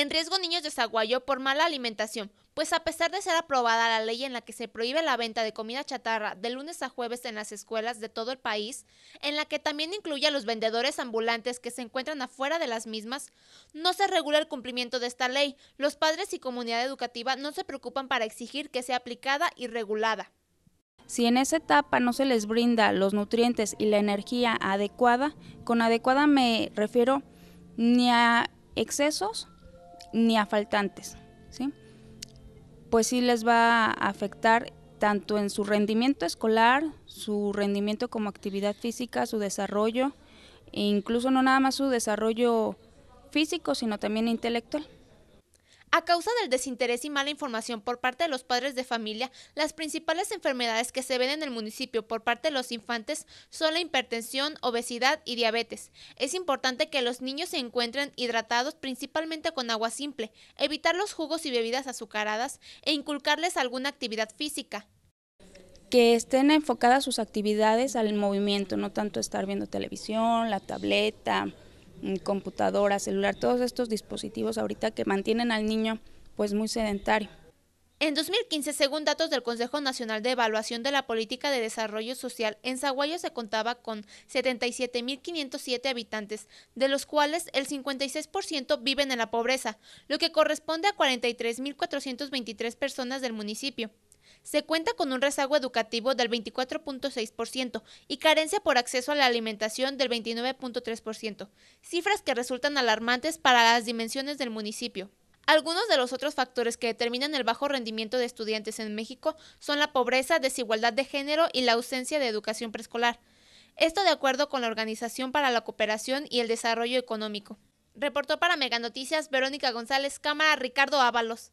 En riesgo niños de Zaguayo por mala alimentación, pues a pesar de ser aprobada la ley en la que se prohíbe la venta de comida chatarra de lunes a jueves en las escuelas de todo el país, en la que también incluye a los vendedores ambulantes que se encuentran afuera de las mismas, no se regula el cumplimiento de esta ley. Los padres y comunidad educativa no se preocupan para exigir que sea aplicada y regulada. Si en esa etapa no se les brinda los nutrientes y la energía adecuada, con adecuada me refiero ni a excesos ni a faltantes, ¿sí? Pues sí les va a afectar tanto en su rendimiento escolar, su rendimiento como actividad física, su desarrollo, e incluso no nada más su desarrollo físico, sino también intelectual. A causa del desinterés y mala información por parte de los padres de familia, las principales enfermedades que se ven en el municipio por parte de los infantes son la hipertensión, obesidad y diabetes. Es importante que los niños se encuentren hidratados principalmente con agua simple, evitar los jugos y bebidas azucaradas e inculcarles alguna actividad física. Que estén enfocadas sus actividades al movimiento, no tanto estar viendo televisión, la tableta, Mm, computadora, celular, todos estos dispositivos ahorita que mantienen al niño pues muy sedentario. En 2015, según datos del Consejo Nacional de Evaluación de la Política de Desarrollo Social, en Zaguayo se contaba con 77.507 habitantes, de los cuales el 56% viven en la pobreza, lo que corresponde a 43.423 personas del municipio se cuenta con un rezago educativo del 24.6% y carencia por acceso a la alimentación del 29.3%, cifras que resultan alarmantes para las dimensiones del municipio. Algunos de los otros factores que determinan el bajo rendimiento de estudiantes en México son la pobreza, desigualdad de género y la ausencia de educación preescolar. Esto de acuerdo con la Organización para la Cooperación y el Desarrollo Económico. Reportó para Meganoticias Verónica González, Cámara Ricardo Ábalos.